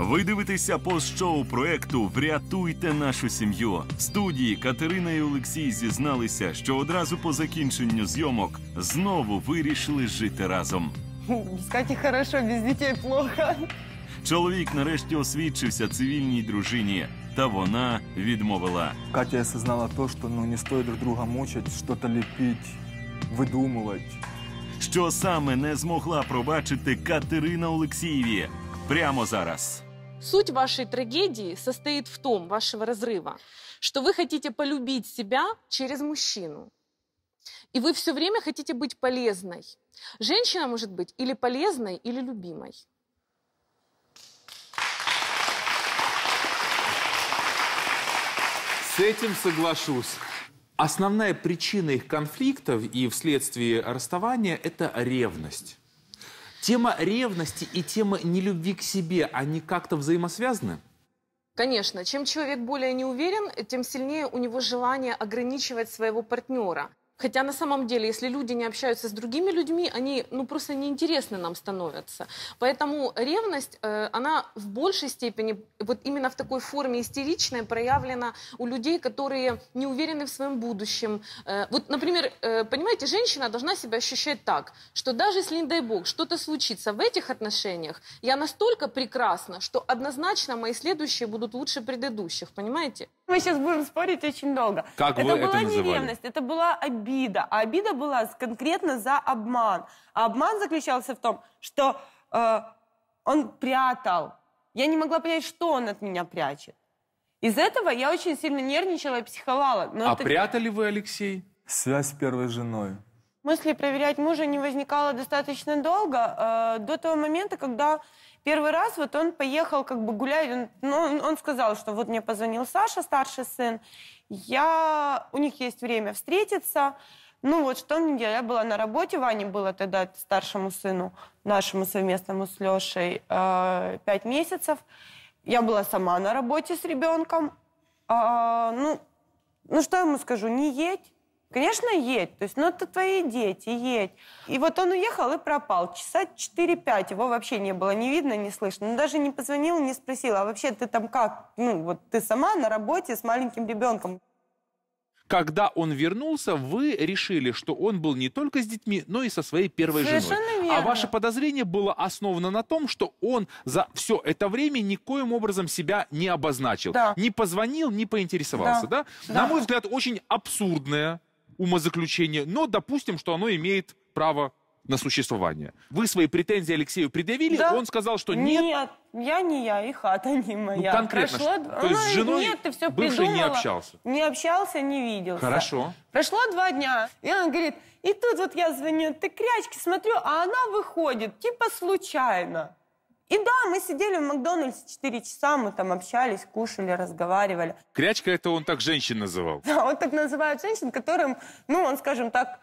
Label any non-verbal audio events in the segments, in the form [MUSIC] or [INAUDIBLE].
Ви дивитеся постшоу проекту Врятуйте нашу сім'ю. В Студії Катерина і Олексій зізналися, що одразу по закінченню зйомок знову вирішили жити разом. Без Каті хорошо, без дітей плохо. Чоловік нарешті освідчився цивільній дружині, та вона відмовила. Катя осознала то, що ну не стоїть друг друга мучити, щось ліпити, видумувати. Що саме не змогла пробачити Катерина Олексієві прямо зараз. Суть вашей трагедии состоит в том, вашего разрыва, что вы хотите полюбить себя через мужчину. И вы все время хотите быть полезной. Женщина может быть или полезной, или любимой. С этим соглашусь. Основная причина их конфликтов и вследствие расставания – это ревность. Тема ревности и тема нелюбви к себе, они как-то взаимосвязаны? Конечно, чем человек более не уверен, тем сильнее у него желание ограничивать своего партнера. Хотя на самом деле, если люди не общаются с другими людьми, они ну, просто неинтересны нам становятся. Поэтому ревность, э, она в большей степени, вот именно в такой форме истеричной, проявлена у людей, которые не уверены в своем будущем. Э, вот, например, э, понимаете, женщина должна себя ощущать так, что даже если, не дай бог, что-то случится в этих отношениях, я настолько прекрасна, что однозначно мои следующие будут лучше предыдущих, понимаете? Мы сейчас будем спорить очень долго. Как это вы была это называли? не ревность, это была обида обида. А обида была конкретно за обман. А обман заключался в том, что э, он прятал. Я не могла понять, что он от меня прячет. Из этого я очень сильно нервничала и психовала. Но а это... прятали вы, Алексей? Связь с первой женой. Мысли проверять мужа не возникало достаточно долго, э, до того момента, когда Первый раз вот он поехал как бы гулять, он, ну, он, сказал, что вот мне позвонил Саша, старший сын, я, у них есть время встретиться, ну вот что мне делать? Я была на работе, Ване было тогда старшему сыну, нашему совместному с Лешей, э, а, месяцев. Я была сама на работе с ребенком. А, ну, ну что я ему скажу? Не едь, Конечно, едь. То есть, ну, это твои дети, едь. И вот он уехал и пропал. Часа 4-5 его вообще не было, не видно, не слышно. Он даже не позвонил, не спросил, а вообще ты там как? Ну, вот ты сама на работе с маленьким ребенком. Когда он вернулся, вы решили, что он был не только с детьми, но и со своей первой Совершенно женой. А верно. А ваше подозрение было основано на том, что он за все это время никоим образом себя не обозначил. Да. Не позвонил, не поинтересовался. Да. Да? Да. На мой взгляд, очень абсурдное умозаключение, но допустим, что оно имеет право на существование. Вы свои претензии Алексею предъявили, да. он сказал, что нет. Нет, я не я, и хата не моя. Ну, конкретно, Прошло... что? то есть с ну, женой нет, ты все бывший придумала. не общался? Не общался, не виделся. Хорошо. Прошло два дня, и он говорит, и тут вот я звоню, ты крячки смотрю, а она выходит, типа случайно. И да, мы сидели в Макдональдсе 4 часа, мы там общались, кушали, разговаривали. Крячка это он так женщин называл. Да, он так называет женщин, которым, ну, он, скажем так,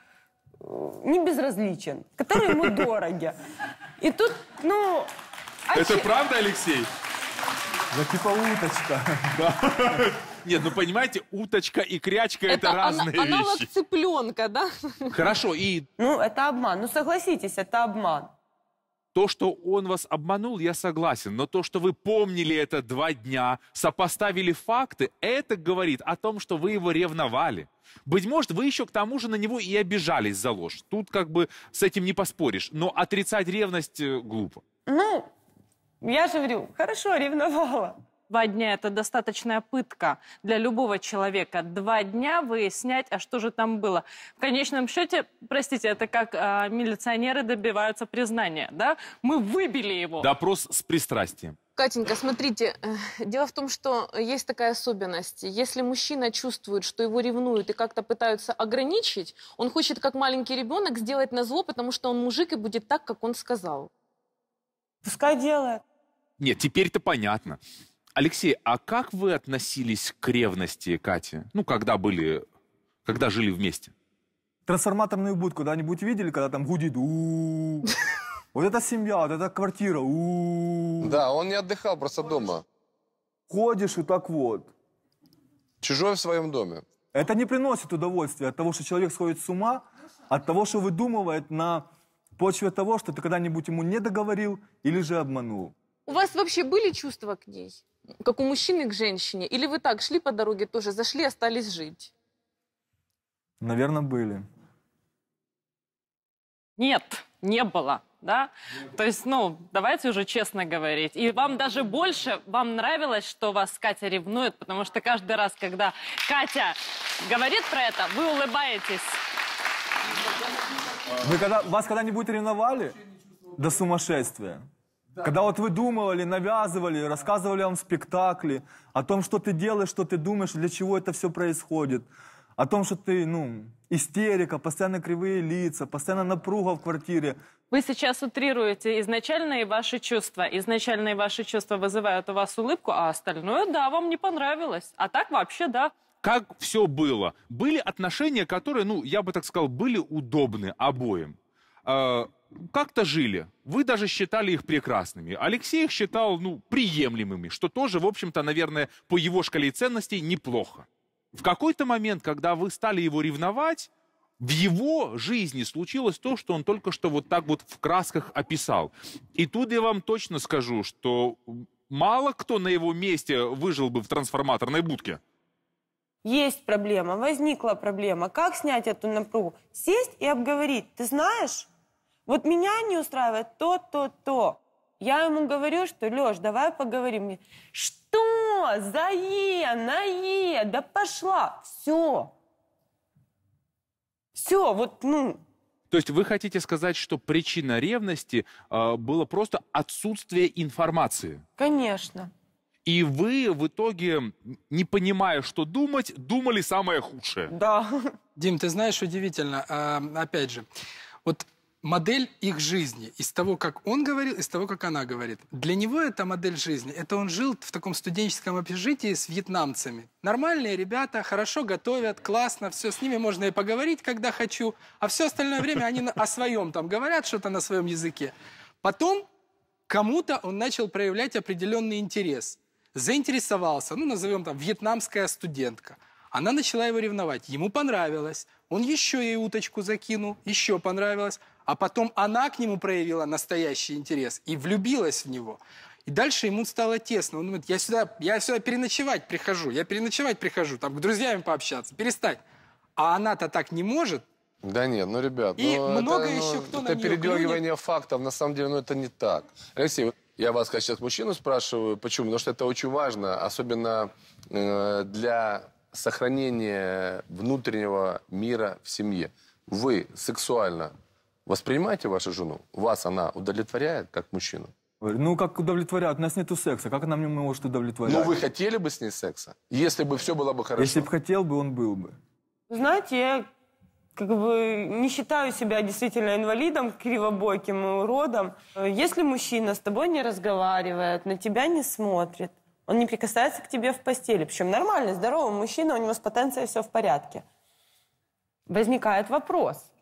э, не безразличен, которые ему [LAUGHS] дороги. И тут, ну... А это правда, Алексей? Да типа уточка. [LAUGHS] Нет, ну понимаете, уточка и крячка это, это разные ан- вещи. Аналог цыпленка, да? Хорошо, и... Ну, это обман. Ну, согласитесь, это обман. То, что он вас обманул, я согласен, но то, что вы помнили это два дня, сопоставили факты, это говорит о том, что вы его ревновали. Быть может, вы еще к тому же на него и обижались за ложь. Тут как бы с этим не поспоришь, но отрицать ревность э, глупо. Ну, я же говорю, хорошо, ревновала. Два дня – это достаточная пытка для любого человека. Два дня выяснять, а что же там было. В конечном счете, простите, это как э, милиционеры добиваются признания, да? Мы выбили его. Допрос с пристрастием. Катенька, смотрите, э, дело в том, что есть такая особенность. Если мужчина чувствует, что его ревнуют и как-то пытаются ограничить, он хочет, как маленький ребенок, сделать на зло, потому что он мужик и будет так, как он сказал. Пускай делает. Нет, теперь-то понятно. Алексей, а как вы относились к ревности Кати? Ну, когда были, когда жили вместе? Трансформаторную будку когда-нибудь видели, когда там гудит? [LAUGHS] Вот это семья, вот это квартира. Да, он не отдыхал просто дома. Ходишь и так вот. Чужой в своем доме. Это не приносит удовольствия от того, что человек сходит с ума, от того, что выдумывает на почве того, что ты когда-нибудь ему не договорил или же обманул. У вас вообще были чувства к ней? как у мужчины к женщине? Или вы так шли по дороге тоже, зашли, остались жить? Наверное, были. Нет, не было. Да? Нет. То есть, ну, давайте уже честно говорить. И вам даже больше, вам нравилось, что вас Катя ревнует, потому что каждый раз, когда Катя говорит про это, вы улыбаетесь. Вы когда, вас когда-нибудь ревновали до сумасшествия? Когда вот вы думали, навязывали, рассказывали вам спектакли о том, что ты делаешь, что ты думаешь, для чего это все происходит, о том, что ты, ну, истерика, постоянно кривые лица, постоянно напруга в квартире. Вы сейчас утрируете изначальные ваши чувства. Изначальные ваши чувства вызывают у вас улыбку, а остальное, да, вам не понравилось. А так вообще, да, как все было. Были отношения, которые, ну, я бы так сказал, были удобны обоим. А, как-то жили. Вы даже считали их прекрасными. Алексей их считал, ну, приемлемыми, что тоже, в общем-то, наверное, по его шкале ценностей неплохо. В какой-то момент, когда вы стали его ревновать, в его жизни случилось то, что он только что вот так вот в красках описал. И тут я вам точно скажу, что мало кто на его месте выжил бы в трансформаторной будке. Есть проблема, возникла проблема. Как снять эту напругу? Сесть и обговорить. Ты знаешь, вот меня не устраивает то, то, то. Я ему говорю, что, Леш, давай поговорим. Что? За Е, на Е, да пошла. Все. Все, вот, ну, то есть вы хотите сказать, что причина ревности э, было просто отсутствие информации? Конечно. И вы в итоге, не понимая, что думать, думали самое худшее. Да. Дим, ты знаешь, удивительно, э, опять же, вот модель их жизни, из того, как он говорил, из того, как она говорит. Для него это модель жизни. Это он жил в таком студенческом общежитии с вьетнамцами. Нормальные ребята, хорошо готовят, классно, все, с ними можно и поговорить, когда хочу. А все остальное время они о своем там говорят что-то на своем языке. Потом кому-то он начал проявлять определенный интерес. Заинтересовался, ну, назовем там, вьетнамская студентка. Она начала его ревновать. Ему понравилось. Он еще ей уточку закинул, еще понравилось а потом она к нему проявила настоящий интерес и влюбилась в него. И дальше ему стало тесно. Он думает, я сюда, я сюда переночевать прихожу, я переночевать прихожу, там к друзьям пообщаться, перестать. А она-то так не может. Да нет, ну, ребят, и ну, много это, еще ну, кто это на передергивание клюнет. фактов, на самом деле, ну, это не так. Алексей, я вас, как сейчас мужчину спрашиваю, почему? Потому что это очень важно, особенно э, для сохранения внутреннего мира в семье. Вы сексуально Воспринимаете вашу жену. Вас она удовлетворяет как мужчину? Ну, как удовлетворяет? У нас нету секса. Как она мне может удовлетворять? Ну, вы хотели бы с ней секса? Если бы все было бы хорошо. Если бы хотел бы, он был бы. Знаете, я как бы не считаю себя действительно инвалидом, кривобоким уродом. Если мужчина с тобой не разговаривает, на тебя не смотрит, он не прикасается к тебе в постели, причем нормальный здоровый мужчина, у него с потенцией все в порядке. Возникает вопрос –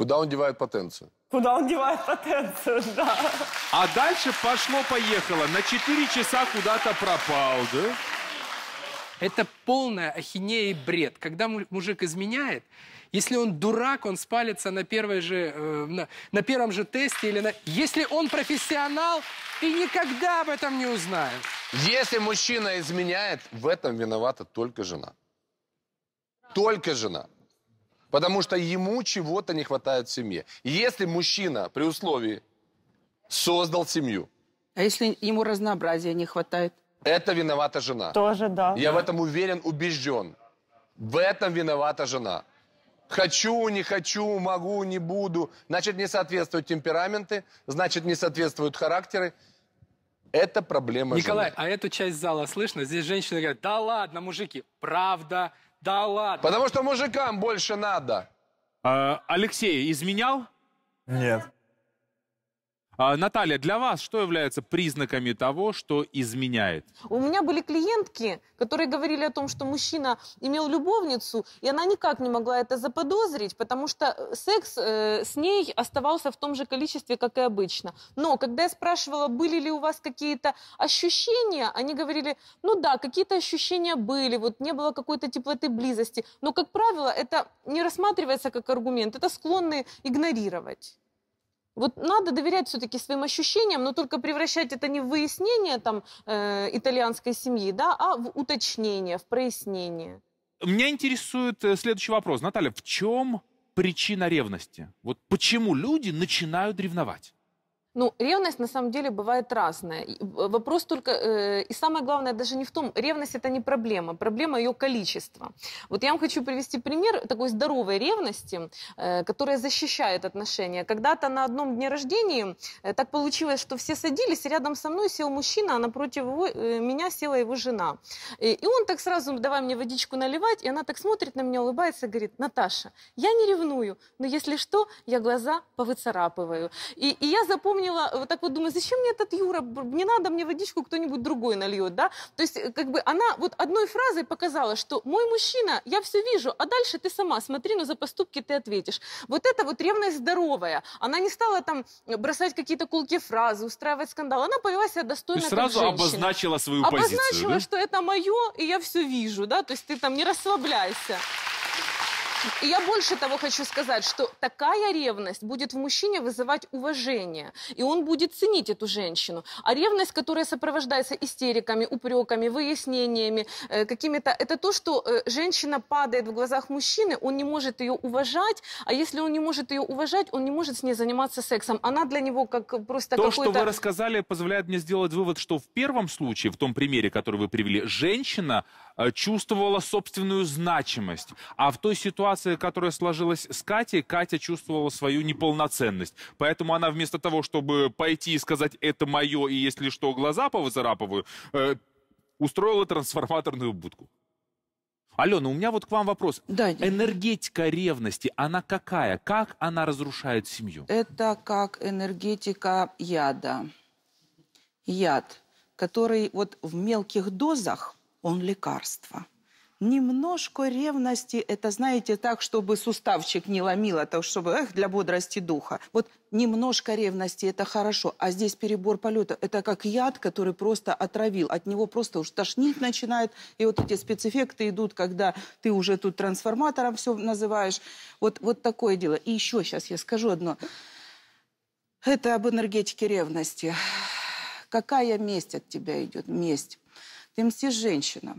Куда он девает потенцию? Куда он девает потенцию, [LAUGHS] да. А дальше пошло-поехало. На 4 часа куда-то пропал, да? Это полная ахинея и бред. Когда мужик изменяет, если он дурак, он спалится на, первой же, э, на, на первом же тесте. или на... Если он профессионал, и никогда об этом не узнаешь. Если мужчина изменяет, в этом виновата только жена. Только жена. Потому что ему чего-то не хватает в семье. Если мужчина при условии создал семью. А если ему разнообразия не хватает? Это виновата жена. Тоже, да. Я в этом уверен, убежден. В этом виновата жена. Хочу, не хочу, могу, не буду. Значит, не соответствуют темпераменты, значит, не соответствуют характеры. Это проблема Николай, жены. а эту часть зала слышно? Здесь женщины говорят, да ладно, мужики, правда, да ладно. Потому что мужикам больше надо. А, Алексей изменял? Нет. А, Наталья, для вас что является признаками того, что изменяет? У меня были клиентки, которые говорили о том, что мужчина имел любовницу, и она никак не могла это заподозрить, потому что э, секс э, с ней оставался в том же количестве, как и обычно. Но когда я спрашивала, были ли у вас какие-то ощущения, они говорили, ну да, какие-то ощущения были, вот не было какой-то теплоты близости. Но, как правило, это не рассматривается как аргумент, это склонны игнорировать. Вот надо доверять все-таки своим ощущениям, но только превращать это не в выяснение там, э, итальянской семьи, да, а в уточнение, в прояснение. Меня интересует э, следующий вопрос. Наталья, в чем причина ревности? Вот почему люди начинают ревновать? Ну, ревность на самом деле бывает разная. Вопрос только, э, и самое главное, даже не в том, ревность это не проблема, проблема ее количества. Вот я вам хочу привести пример такой здоровой ревности, э, которая защищает отношения. Когда-то на одном дне рождения э, так получилось, что все садились, рядом со мной сел мужчина, а напротив его, э, меня села его жена. И, и он так сразу, давай мне водичку наливать, и она так смотрит на меня, улыбается, говорит, Наташа, я не ревную, но если что, я глаза повыцарапываю. И, и я запомнила вспомнила, э, вот так вот думаю, зачем мне этот Юра, не надо мне водичку, кто-нибудь другой нальет, да? То есть, э, как бы, она вот одной фразой показала, что мой мужчина, я все вижу, а дальше ты сама смотри, но ну, за поступки ты ответишь. Вот это вот ревность здоровая. Она не стала там бросать какие-то кулки фразы, устраивать скандал. Она повела себя достойно как сразу обозначила свою обозначила, позицию, Обозначила, да? что это мое, и я все вижу, да? То есть ты там не расслабляйся. И я больше того хочу сказать, что такая ревность будет в мужчине вызывать уважение, и он будет ценить эту женщину. А ревность, которая сопровождается истериками, упреками, выяснениями, э, какими-то, это то, что э, женщина падает в глазах мужчины, он не может ее уважать, а если он не может ее уважать, он не может с ней заниматься сексом. Она для него как просто то, То, что вы рассказали, позволяет мне сделать вывод, что в первом случае, в том примере, который вы привели, женщина Э, чувствовала собственную значимость. А в той ситуации, которая сложилась с Катей, Катя чувствовала свою неполноценность. Поэтому она вместо того, чтобы пойти и сказать «это мое, и если что, глаза повызарапываю», э, устроила трансформаторную будку. Алена, у меня вот к вам вопрос. Да. Энергетика ревности, она какая? Как она разрушает семью? Это как энергетика яда. Яд, который вот в мелких дозах – он лекарство. Немножко ревности, это, знаете, так, чтобы суставчик не ломило, а так, чтобы, эх, для бодрости духа. Вот немножко ревности, это хорошо, а здесь перебор полета, это как яд, который просто отравил, от него просто уж тошнить начинает, и вот эти спецэффекты идут, когда ты уже тут трансформатором все называешь. Вот, вот такое дело. И еще сейчас я скажу одно. Это об энергетике ревности. Какая месть от тебя идет? Месть. МС-женщина.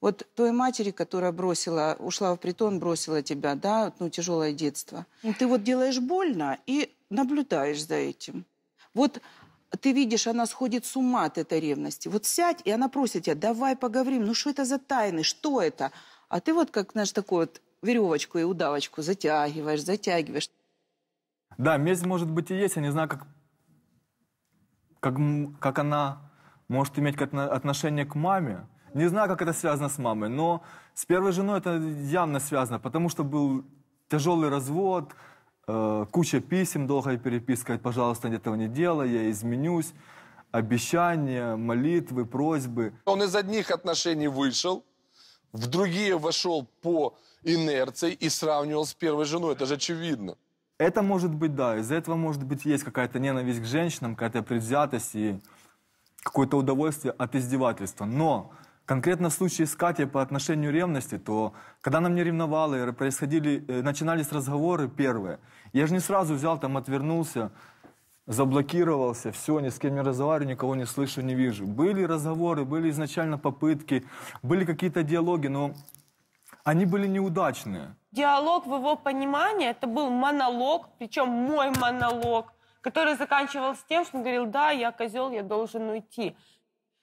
Вот той матери, которая бросила, ушла в притон, бросила тебя, да, ну, тяжелое детство. Ну, ты вот делаешь больно и наблюдаешь за этим. Вот ты видишь, она сходит с ума от этой ревности. Вот сядь, и она просит тебя, давай поговорим, ну что это за тайны, что это? А ты вот как, знаешь, такую вот веревочку и удавочку затягиваешь, затягиваешь. Да, месть, может быть, и есть. Я не знаю, как, как, как она может иметь отношение к маме. Не знаю, как это связано с мамой, но с первой женой это явно связано, потому что был тяжелый развод, э, куча писем, долгая переписка, пожалуйста, этого не делай, я изменюсь, обещания, молитвы, просьбы. Он из одних отношений вышел, в другие вошел по инерции и сравнивал с первой женой, это же очевидно. Это может быть, да, из-за этого, может быть, есть какая-то ненависть к женщинам, какая-то предвзятость и какое-то удовольствие от издевательства. Но конкретно в случае с Катей по отношению ревности, то когда она мне ревновала, происходили, э, начинались разговоры первые, я же не сразу взял, там отвернулся, заблокировался, все, ни с кем не разговариваю, никого не слышу, не вижу. Были разговоры, были изначально попытки, были какие-то диалоги, но они были неудачные. Диалог в его понимании, это был монолог, причем мой монолог который заканчивался тем, что он говорил, да, я козел, я должен уйти.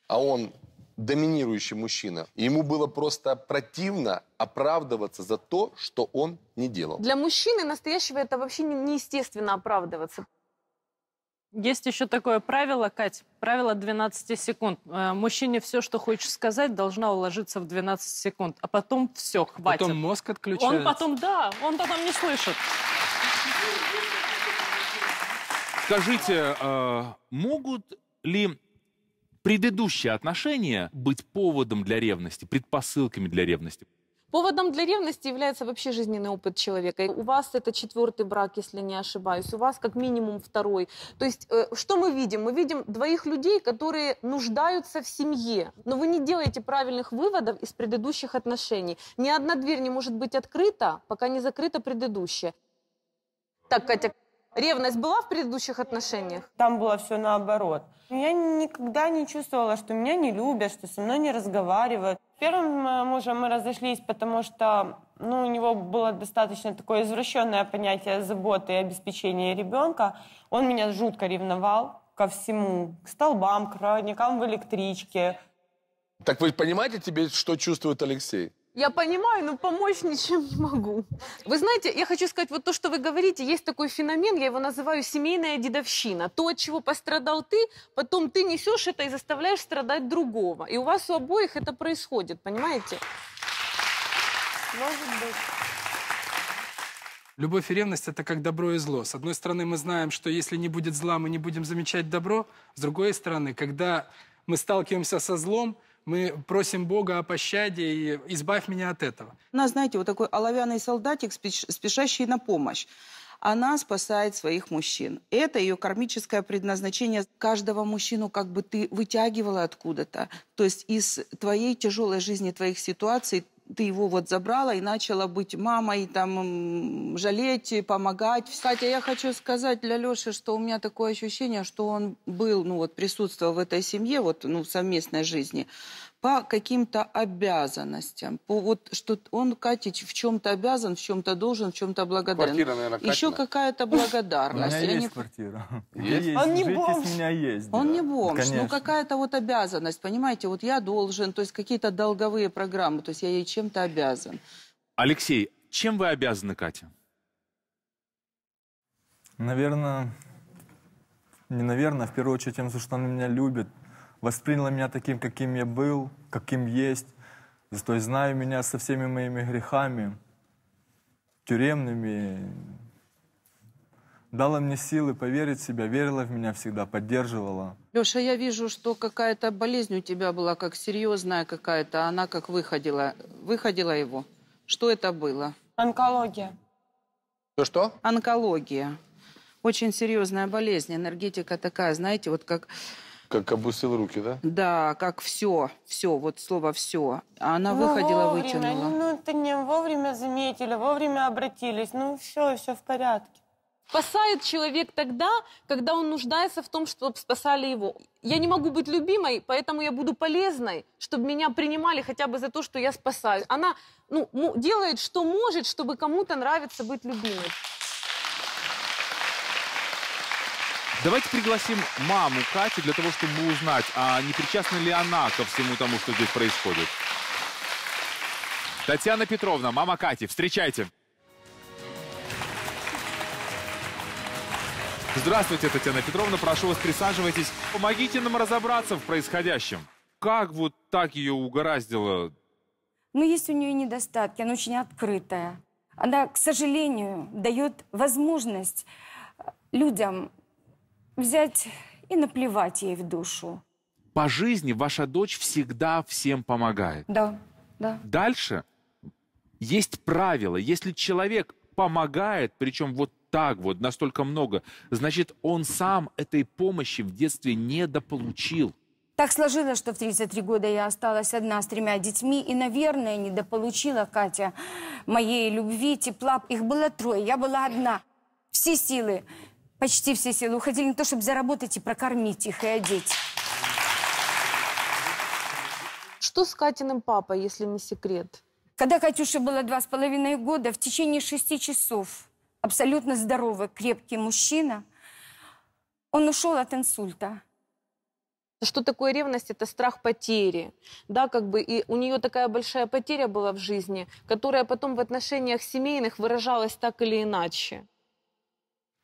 А он доминирующий мужчина. ему было просто противно оправдываться за то, что он не делал. Для мужчины настоящего это вообще неестественно оправдываться. Есть еще такое правило, Кать, правило 12 секунд. Э, мужчине все, что хочешь сказать, должна уложиться в 12 секунд, а потом все, хватит. Потом мозг отключается. Он потом, да, он потом не слышит. Скажите, э, могут ли предыдущие отношения быть поводом для ревности, предпосылками для ревности? Поводом для ревности является вообще жизненный опыт человека. У вас это четвертый брак, если не ошибаюсь, у вас как минимум второй. То есть, э, что мы видим? Мы видим двоих людей, которые нуждаются в семье, но вы не делаете правильных выводов из предыдущих отношений. Ни одна дверь не может быть открыта, пока не закрыта предыдущая. Так, Катя, Ревность была в предыдущих отношениях? Там было все наоборот. Я никогда не чувствовала, что меня не любят, что со мной не разговаривают. Первым э, мужем мы разошлись, потому что ну, у него было достаточно такое извращенное понятие заботы и обеспечения ребенка. Он меня жутко ревновал ко всему, к столбам, к родникам в электричке. Так вы понимаете теперь, что чувствует Алексей? Я понимаю, но помочь ничем не могу. Вы знаете, я хочу сказать, вот то, что вы говорите, есть такой феномен, я его называю семейная дедовщина. То, от чего пострадал ты, потом ты несешь это и заставляешь страдать другого. И у вас у обоих это происходит, понимаете? Может быть. Любовь и ревность – это как добро и зло. С одной стороны, мы знаем, что если не будет зла, мы не будем замечать добро. С другой стороны, когда мы сталкиваемся со злом – мы просим Бога о пощаде и избавь меня от этого. Она, знаете, вот такой оловянный солдатик, спешащий на помощь. Она спасает своих мужчин. Это ее кармическое предназначение. Каждого мужчину как бы ты вытягивала откуда-то. То есть из твоей тяжелой жизни, твоих ситуаций ты его вот забрала и начала быть мамой, там, жалеть, э, помогать. Кстати, я хочу сказать для Леши, что у меня такое ощущение, что он был, ну вот, присутствовал в этой семье, вот, ну, в совместной жизни по каким-то обязанностям. По вот, что он, Катя в чем-то обязан, в чем-то должен, в чем-то благодарен. Квартира, наверное, Катина. Еще какая-то благодарность. У меня есть не... квартира. [LAUGHS] Есть? есть. Он не бомж. меня есть. Он не бомж. Конечно. Ну, какая-то вот обязанность, понимаете? Вот я должен, то есть какие-то долговые программы, то есть я ей чем-то обязан. Алексей, чем вы обязаны, Катя? Наверное, не наверное, а в первую очередь тем, что она меня любит, восприняла меня таким, каким я был, каким есть, зато знаю меня со всеми моими грехами, тюремными, дала мне силы поверить в себя, верила в меня всегда, поддерживала. Леша, я вижу, что какая-то болезнь у тебя была, как серьезная какая-то, а она как выходила, выходила его. Что это было? Онкология. То что? Онкология. Очень серьезная болезнь, энергетика такая, знаете, вот как как обусыл руки, да? Да, как все, все, вот слово все. А она ну, выходила, вовремя, вытянула. Ну, это не вовремя заметили, вовремя обратились. Ну, все, все в порядке. Спасает человек тогда, когда он нуждается в том, чтобы спасали его. Я не могу быть любимой, поэтому я буду полезной, чтобы меня принимали хотя бы за то, что я спасаю. Она ну, делает, что может, чтобы кому-то нравится быть любимой. Давайте пригласим маму Кати для того, чтобы узнать, а не причастна ли она ко всему тому, что здесь происходит. Татьяна Петровна, мама Кати, встречайте. Здравствуйте, Татьяна Петровна, прошу вас, присаживайтесь. Помогите нам разобраться в происходящем. Как вот так ее угораздило? Ну, есть у нее недостатки, она очень открытая. Она, к сожалению, дает возможность э, людям взять и наплевать ей в душу. По жизни ваша дочь всегда всем помогает. Да, да. Дальше есть правило. Если человек помогает, причем вот так вот, настолько много, значит, он сам этой помощи в детстве недополучил. Так сложилось, что в 33 года я осталась одна с тремя детьми и, наверное, недополучила, Катя, моей любви, тепла. Их было трое, я была одна. Все силы почти все силы уходили на то, чтобы заработать и прокормить их, и одеть. Что с Катиным папой, если не секрет? Когда Катюше было два с половиной года, в течение шести часов абсолютно здоровый, крепкий мужчина, он ушел от инсульта. Что такое ревность? Это страх потери. Да, как бы и у нее такая большая потеря была в жизни, которая потом в отношениях семейных выражалась так или иначе.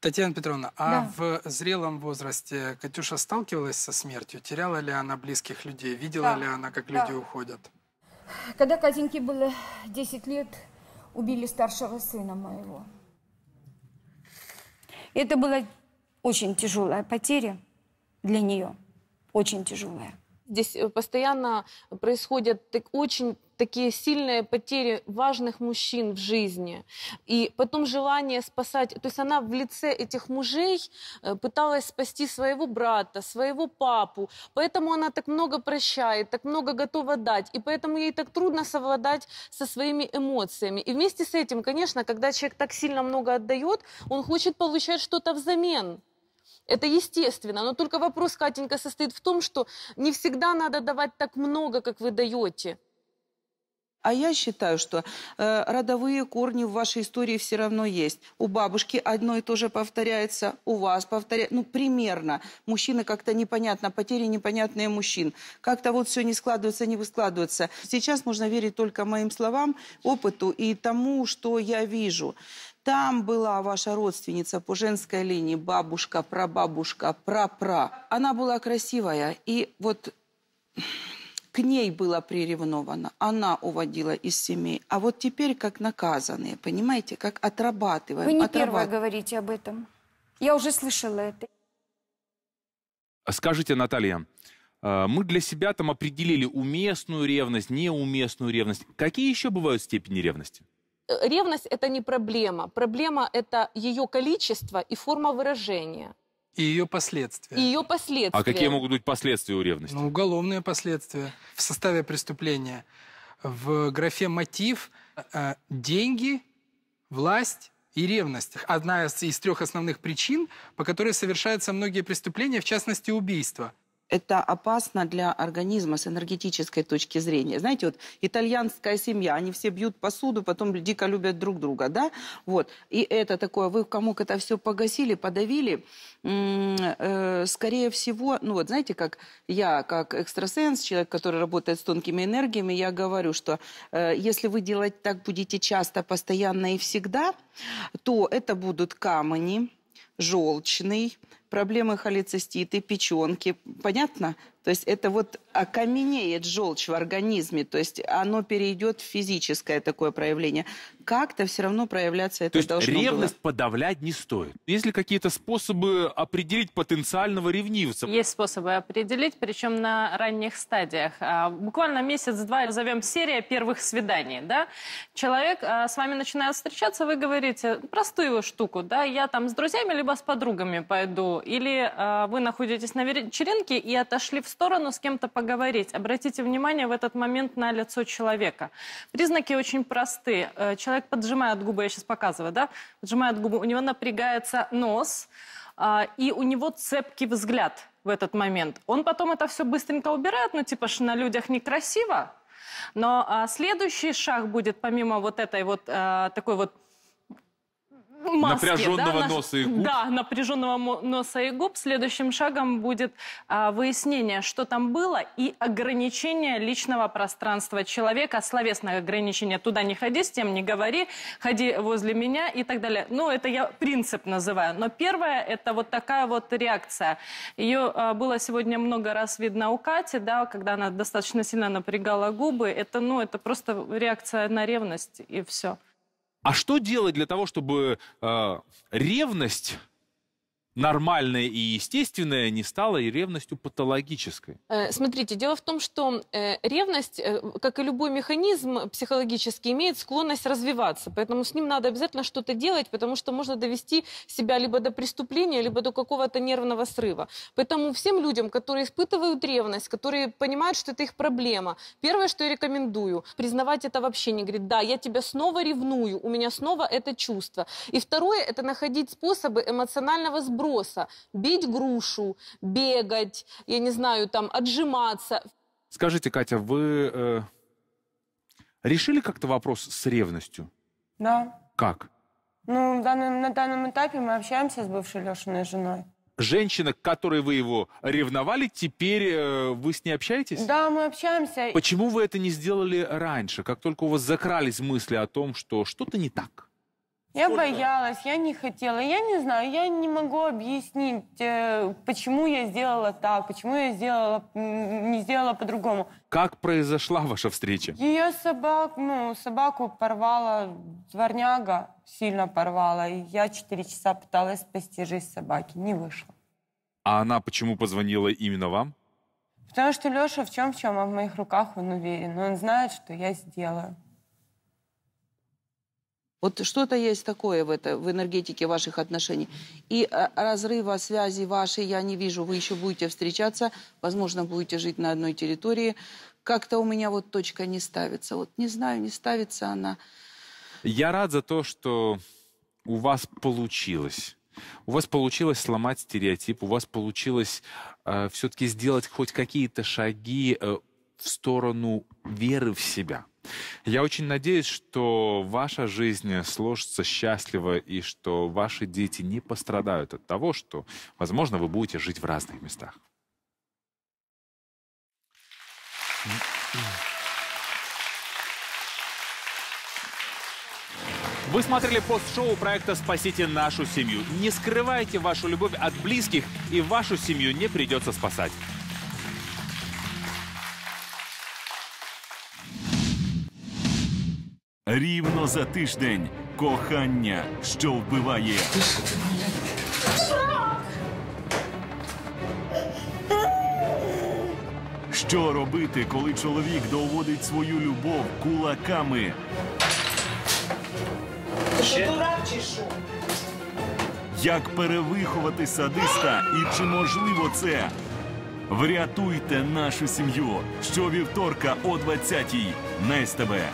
Татьяна Петровна, а да. в зрелом возрасте Катюша сталкивалась со смертью? Теряла ли она близких людей? Видела да. ли она, как да. люди уходят? Когда Катеньке было 10 лет, убили старшего сына моего. Это была очень тяжелая потеря для нее. Очень тяжелая. Здесь э, постоянно происходят так очень такие сильные потери важных мужчин в жизни. И потом желание спасать... То есть она в лице этих мужей э, пыталась спасти своего брата, своего папу. Поэтому она так много прощает, так много готова дать. И поэтому ей так трудно совладать со своими эмоциями. И вместе с этим, конечно, когда человек так сильно много отдает, он хочет получать что-то взамен. Это естественно, но только вопрос, Катенька, состоит в том, что не всегда надо давать так много, как вы даете. А я считаю, что э, родовые корни в вашей истории все равно есть. У бабушки одно и то же повторяется, у вас повторяется. Ну, примерно. Мужчины как-то непонятно, потери непонятные мужчин. Как-то вот все не складывается, не выскладывается. Сейчас можно верить только моим словам, опыту и тому, что я вижу. Там была ваша родственница по женской линии, бабушка, прабабушка, прапра. Она была красивая. И вот к ней было приревновано, она уводила из семей. А вот теперь как наказанные, понимаете, как отрабатываем. Вы не отрабат... первая говорите об этом. Я уже слышала это. Скажите, Наталья, э, мы для себя там определили уместную ревность, неуместную ревность. Какие еще бывают степени ревности? Э, ревность – это не проблема. Проблема – это ее количество и форма выражения – и ее последствия. И ее последствия. А какие могут быть последствия у ревности? Ну, уголовные последствия в составе преступления. В графе «Мотив» э, деньги, власть и ревность. Одна из трех основных причин, по которой совершаются многие преступления, в частности, убийства это опасно для организма с энергетической точки зрения. Знаете, вот итальянская семья, они все бьют посуду, потом дико любят друг друга, да? Вот. И это такое, вы кому комок это все погасили, подавили, э, скорее всего, ну вот знаете, как я, как экстрасенс, человек, который работает с тонкими энергиями, я говорю, что э, если вы делать так будете часто, постоянно и всегда, то это будут камни, желчный, проблемы холециститы, печенки. Понятно? То есть это вот окаменеет желчь в организме, то есть оно перейдет в физическое такое проявление. Как-то все равно проявляться это то есть должно ревность было. подавлять не стоит? Есть ли какие-то способы определить потенциального ревнивца? Есть способы определить, причем на ранних стадиях. А, буквально месяц-два, назовем серия первых свиданий, да? Человек а, с вами начинает встречаться, вы говорите простую штуку, да, я там с друзьями либо с подругами пойду или э, вы находитесь на вечеринке и отошли в сторону с кем-то поговорить. Обратите внимание в этот момент на лицо человека. Признаки очень просты. Э, человек поджимает губы, я сейчас показываю, да? Поджимает губы, у него напрягается нос, э, и у него цепкий взгляд в этот момент. Он потом это все быстренько убирает, ну типа, что на людях некрасиво. Но а, следующий шаг будет, помимо вот этой вот а, такой вот маске. Напряженного да, носа и [LAUGHS] губ. Да, напряженного носа и губ. Следующим шагом будет а, выяснение, что там было, и ограничение личного пространства человека, словесное ограничение. Туда не ходи, с тем не говори, ходи возле меня и так далее. Ну, это я принцип называю. Но первое, это вот такая вот реакция. Ее а, было сегодня много раз видно у Кати, да, когда она достаточно сильно напрягала губы. Это, ну, это просто реакция на ревность, и все. А что делать для того, чтобы э, ревность нормальное и естественное не стало и ревностью патологической? Э, смотрите, дело в том, что э, ревность, э, как и любой механизм психологический, имеет склонность развиваться. Поэтому с ним надо обязательно что-то делать, потому что можно довести себя либо до преступления, либо до какого-то нервного срыва. Поэтому всем людям, которые испытывают ревность, которые понимают, что это их проблема, первое, что я рекомендую, признавать это вообще не говорить, да, я тебя снова ревную, у меня снова это чувство. И второе, это находить способы эмоционального сброса вопроса. Бить грушу, бегать, я не знаю, там, отжиматься. Скажите, Катя, вы э, решили как-то вопрос с ревностью? Да. Как? Ну, данный, на данном этапе мы общаемся с бывшей Лешиной женой. Женщина, к которой вы его ревновали, теперь э, вы с ней общаетесь? Да, мы общаемся. Почему вы это не сделали раньше, как только у вас закрались мысли о том, что что-то не так? Я боялась, я не хотела, я не знаю, я не могу объяснить, э, почему я сделала так, почему я сделала, не сделала по-другому. Как произошла ваша встреча? Ее собак, ну, собаку порвала дворняга, сильно порвала. И я четыре часа пыталась спасти жизнь собаки, не вышло. А она почему позвонила именно вам? Потому что Леша в чем-в чем, а в моих руках он уверен. Он знает, что я сделаю. Вот что-то есть такое в, это, в энергетике ваших отношений. И э, разрыва связи вашей я не вижу. Вы еще будете встречаться, возможно, будете жить на одной территории. Как-то у меня вот точка не ставится. Вот не знаю, не ставится она. Я рад за то, что у вас получилось. У вас получилось сломать стереотип, у вас получилось э, все-таки сделать хоть какие-то шаги э, в сторону веры в себя. Я очень надеюсь, что ваша жизнь сложится счастливо и что ваши дети не пострадают от того, что, возможно, вы будете жить в разных местах. Вы смотрели пост-шоу проекта «Спасите нашу семью». Не скрывайте вашу любовь от близких, и вашу семью не придется спасать. рівно за тиждень кохання, що вбиває. Що робити, коли чоловік доводить свою любов кулаками? Як перевиховати садиста і чи можливо це? Врятуйте нашу сім'ю щовівторка о 20-й. Не з тебе.